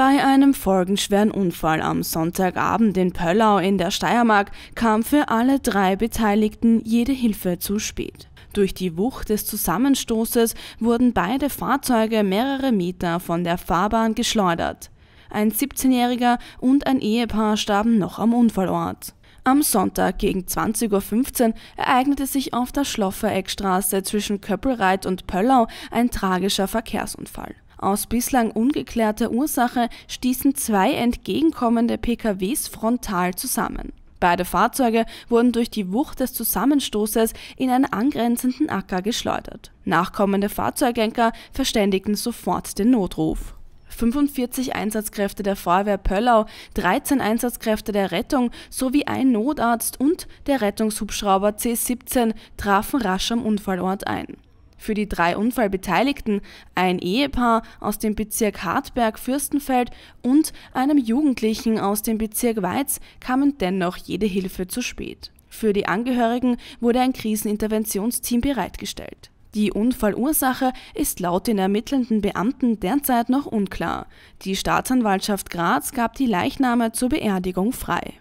Bei einem folgenschweren Unfall am Sonntagabend in Pöllau in der Steiermark kam für alle drei Beteiligten jede Hilfe zu spät. Durch die Wucht des Zusammenstoßes wurden beide Fahrzeuge mehrere Meter von der Fahrbahn geschleudert. Ein 17-Jähriger und ein Ehepaar starben noch am Unfallort. Am Sonntag gegen 20.15 Uhr ereignete sich auf der Schloffereckstraße zwischen Köppelreit und Pöllau ein tragischer Verkehrsunfall. Aus bislang ungeklärter Ursache stießen zwei entgegenkommende PKWs frontal zusammen. Beide Fahrzeuge wurden durch die Wucht des Zusammenstoßes in einen angrenzenden Acker geschleudert. Nachkommende Fahrzeuglenker verständigten sofort den Notruf. 45 Einsatzkräfte der Feuerwehr Pöllau, 13 Einsatzkräfte der Rettung sowie ein Notarzt und der Rettungshubschrauber C-17 trafen rasch am Unfallort ein. Für die drei Unfallbeteiligten, ein Ehepaar aus dem Bezirk Hartberg-Fürstenfeld und einem Jugendlichen aus dem Bezirk Weiz, kamen dennoch jede Hilfe zu spät. Für die Angehörigen wurde ein Kriseninterventionsteam bereitgestellt. Die Unfallursache ist laut den ermittelnden Beamten derzeit noch unklar. Die Staatsanwaltschaft Graz gab die Leichname zur Beerdigung frei.